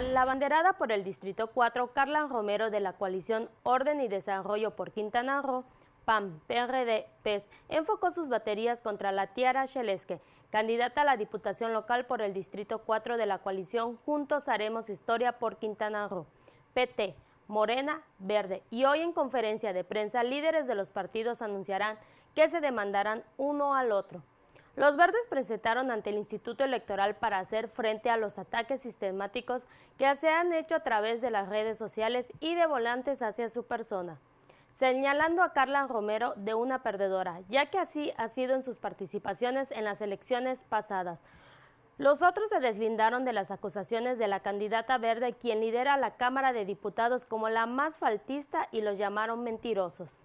la banderada por el Distrito 4, Carla Romero de la coalición Orden y Desarrollo por Quintana Roo, PAM, PRD, PES, enfocó sus baterías contra la Tiara Chelesque, candidata a la Diputación Local por el Distrito 4 de la coalición Juntos Haremos Historia por Quintana Roo, PT, Morena, Verde. Y hoy en conferencia de prensa, líderes de los partidos anunciarán que se demandarán uno al otro. Los verdes presentaron ante el Instituto Electoral para hacer frente a los ataques sistemáticos que se han hecho a través de las redes sociales y de volantes hacia su persona, señalando a Carla Romero de una perdedora, ya que así ha sido en sus participaciones en las elecciones pasadas. Los otros se deslindaron de las acusaciones de la candidata verde, quien lidera la Cámara de Diputados como la más faltista y los llamaron mentirosos.